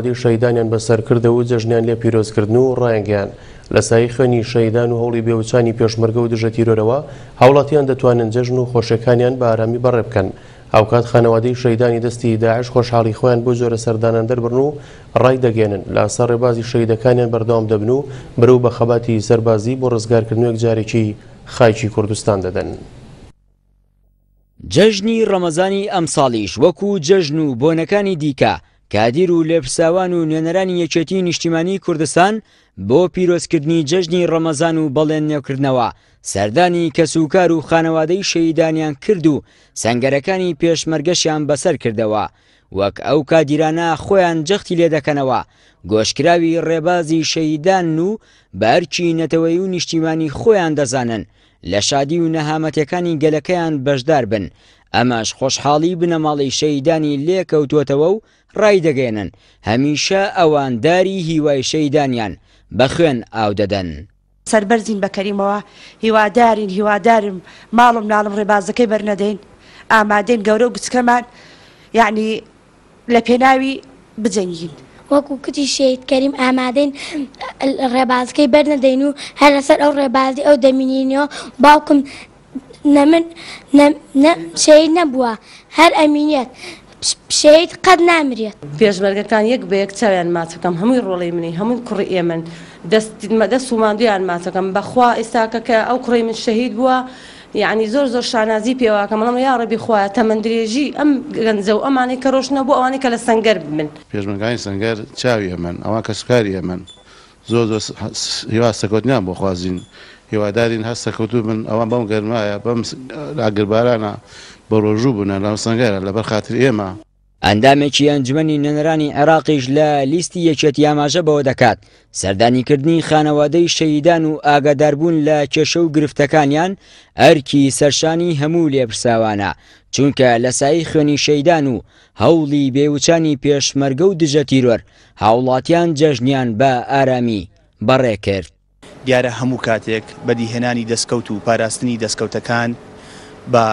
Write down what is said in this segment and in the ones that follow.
دی شەیدانیان بەسەرکردە و جەژنیان لێ پیرۆزکردن و ڕایەنگەیان لەسایی خوێنی شەیدان و هەوڵی بێوچانی پێشمەرگە و دژە تیرۆرەوە هاوڵاتیان دەتوانن جەژن و خۆشەکانیان بە ئارامی بەڕێ بکەن هاوکات خانەوادەی شەیدانی دەستی داعش خۆشحاڵی خۆیان بۆ جۆرە سەردانان دەربن و ڕای دەگەێنن لاسە ڕێبازی شەیدەکانیان بەردەوام دەبن و برو بە خەباتی سەربازی بۆ ڕزگارکردنوەک جارێکی خایکی کوردستان دەدەن. جەژنی ڕەمەزانی ئەمساڵیش وەکو جەژن و بۆنەکانی دیکە کادیر و لێپرساوان و نوێنەرانی یەکێتی نیشتیمانی کوردستان بۆ پیرۆزکردنی جەژنی ڕەمەزان و بەڵێن نێوکردنەوە سەردانی کەسوکار و خانەوادەی شەیدانیان کرد و سەنگەرەکانی پێشمەرگەشیان بەسەر کردەوە وەک ئەو کادیرانە خۆیان جەختی لێ دەکەنەوە گۆشکراوی ڕێبازی شەیدان و بارکی نەتەوەی و نیشتیمانی خۆیان دەزانن لە شادی و نەهامەتەکانی گەلەکەیان بەشدار بن ئەماش خۆشحاڵی بنەماڵی شەیدانی لێکەوتوتەوە و ڕای دەگەێنن هەمیشە ئەوان داری هیوای شەیدانیان بە خوێن ئاو دەدەن. سربەرزین بەکەریمەوە هیوادارین هیوادارم ماڵم ناڵم ڕێبازەکەی بەرنەدەین ئامادەین گەورە و گچکەمان یعنی لە پێناوی بجەنگین وەکو کتی شید کەریم ئامادەین ڕێبازەکەی بەرنەدەین و هەر لەسەر ئەو ڕێبازی ئەو دەمینینەوە باوکم نەمن شید نەبووە هەر ئەمینێت پشەیت قەت نامرێت پێشمەرگەکان یەک بە یەک چاویان ماچەکەم هەمووی ڕۆڵی منی هەمووی کوڕی ئێمن دەست مەدە سوماندویان ماچەکەم بەخوا ئێستاکە کە ئەو کوڕی من شەهید بووە یعنی زۆر زۆر شانازی پێواکە مەڵم یاڕبی خخوایە تەمەندرێژی ئەم گەنجە و ئەمانەی کە ڕۆشنە بۆ ئەوانەی کە لە سنگەر بن پێشمەکانی سنگەر چاوی ئەمەن ئەوان کە سوکاری ئەمەن زۆر زۆر هیوا سەکەوتنیان بۆ خوازیین هیوادارین هەست سەکەوتو بن ئەوان بەم گەرمایە بەم ئاگربارانە بە ڕۆژوو بوونە لەم سنگەرە لەبەر خااتر ئێمە ئەندامێکی ئەنجمەی نەنرانی عێراقیش لە لیستی یەکێتی ئاماژە بەوە دەکات سەردانیکردنی خانەوادەی شەیدان و ئاگاداربوون لە کێشە و گرفتەکانیان ئەرکی سەرشانی هەموو لێپرساوانە چونکە لەسایی خوێنی شەیدان و هەوڵی بێوچانی پێشمەرگە و دژەتیرۆر هاوڵاتیان جەژنیان بە ئارامی بەڕێ کرد دیارە هەموو کاتێک بەدیهێنانی دەستکەوت و پاراستنی دەستکەوتەکان بە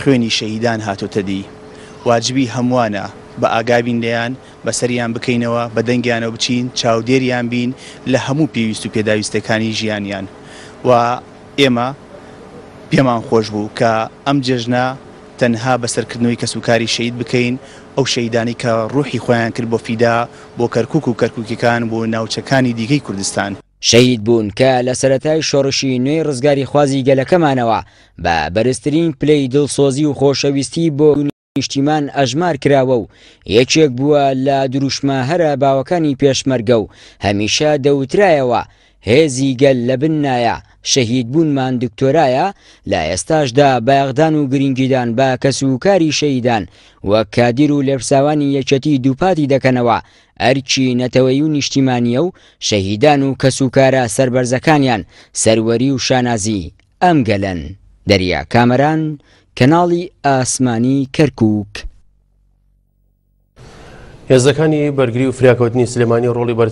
خوێنی شەیدان هاتۆتەدی واجبی هەمووانە بە ئاگابین لیان بەسەریان بکەینەوە بە دەنگیانە بچین چاودێریان بین لە هەموو پێویست و پێداویستەکانی ژیانیان و ئێمە پێمان خۆش بوو کە ئەم جێژنە تەنها بەسەرکردنەوەی کەسوکاری شەید بکەین ئەو شەیدانی کە ڕوحی خۆیان کرد بۆ فیدا بۆ کەرکک و کەرککیەکان بۆ ناوچەکانی دیگەی کوردستان. شەید بوون کە لە سەتای شۆڕشی نوێی ڕزگاری خوازی گەلەکەمانەوە بە بەرزترین پلەی دڵسۆزی و خۆشەویستی بۆ نیشتیمان ئەژمار کراوە و یەکێک بووە لە دروشمە هەرە باوەکانی پێشمەرگە و هەمیشە دەوترایەوە هێزی گەل لە بنایە شەهید بوونمان دکتۆرایە لە ئێستاشدا بایغدان و گرنگیدان با کەسوکاری شەیدان وەک کادیر و لێپساوانی یەکەتی دووپاتی دەکەنەوە ئەرچی نەتەوەی و نیشتیمانیە و شەهیدان و کەسوکارە سربەرزەکانیان سەروەری و شانازی ئەم گەلەن دەریا کامەران کەناڵی ئاسمانی کەرکک. هێزەکانی بەرگری و فریاکەوتنی سلێمانی ڕۆڵی بەر